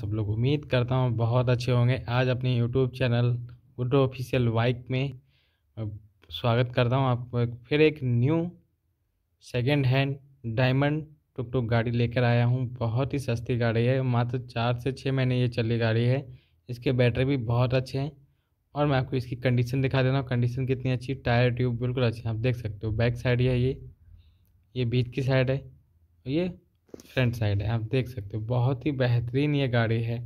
सब लोग उम्मीद करता हूँ बहुत अच्छे होंगे आज अपने YouTube channel Guddo official bike में स्वागत करता हूँ आपको फिर एक new second hand diamond tuk tuk गाड़ी लेकर आया हूँ बहुत ही सस्ती गाड़ी है मात्र चार से छः महीने ये चली गाड़ी है इसके बैटरी भी बहुत अच्छे हैं और मैं आपको इसकी कंडीशन दिखा देता हूँ कंडीशन कितनी अच्छी टायर ट्यूब बिल्कुल अच्छे आप देख सकते हो बैक साइड है ये ये बीच की साइड है ये फ्रंट साइड है आप देख सकते हो बहुत ही बेहतरीन ये गाड़ी है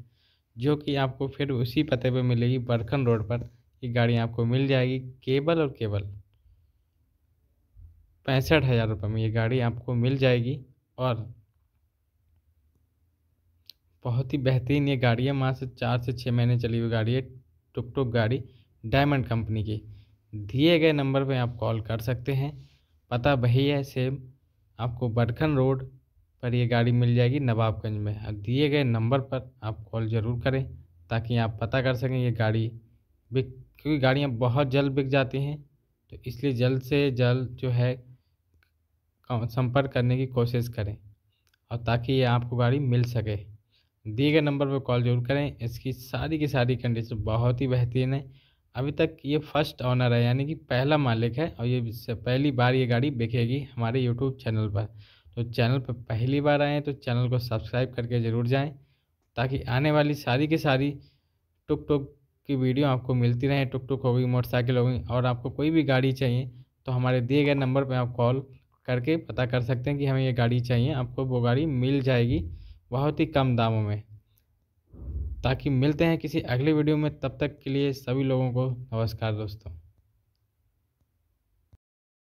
जो कि आपको फिर उसी पते पे मिलेगी बरखन रोड पर ये गाड़ी आपको मिल जाएगी केबल और केवल पैंसठ हज़ार रुपये में ये गाड़ी आपको मिल जाएगी और बहुत ही बेहतरीन ये गाड़ी है से चार से छः महीने चली हुई गाड़ी है टुक टुक गाड़ी डायमंड कंपनी की दिए गए नंबर पे आप कॉल कर सकते हैं पता वही है सेम आपको बरखन रोड पर यह गाड़ी मिल जाएगी नवाबगंज में दिए गए नंबर पर आप कॉल ज़रूर करें ताकि आप पता कर सकें ये गाड़ी बिक क्योंकि गाड़ियाँ बहुत जल्द बिक जाती हैं तो इसलिए जल्द से जल्द जो है संपर्क करने की कोशिश करें और ताकि ये आपको गाड़ी मिल सके दिए गए नंबर पर कॉल जरूर करें इसकी सारी की सारी कंडीशन बहुत ही बेहतरीन है अभी तक ये फर्स्ट ऑनर है यानी कि पहला मालिक है और ये पहली बार ये गाड़ी बिकेगी हमारे यूट्यूब चैनल पर तो चैनल पर पहली बार आएँ तो चैनल को सब्सक्राइब करके ज़रूर जाएँ ताकि आने वाली सारी की सारी टुक टुक की वीडियो आपको मिलती रहे टुक टुक होगी मोटरसाइकिल होगी और आपको कोई भी गाड़ी चाहिए तो हमारे दिए गए नंबर पर आप कॉल करके पता कर सकते हैं कि हमें ये गाड़ी चाहिए आपको वो गाड़ी मिल जाएगी बहुत ही कम दामों में ताकि मिलते हैं किसी अगले वीडियो में तब तक के लिए सभी लोगों को नमस्कार दोस्तों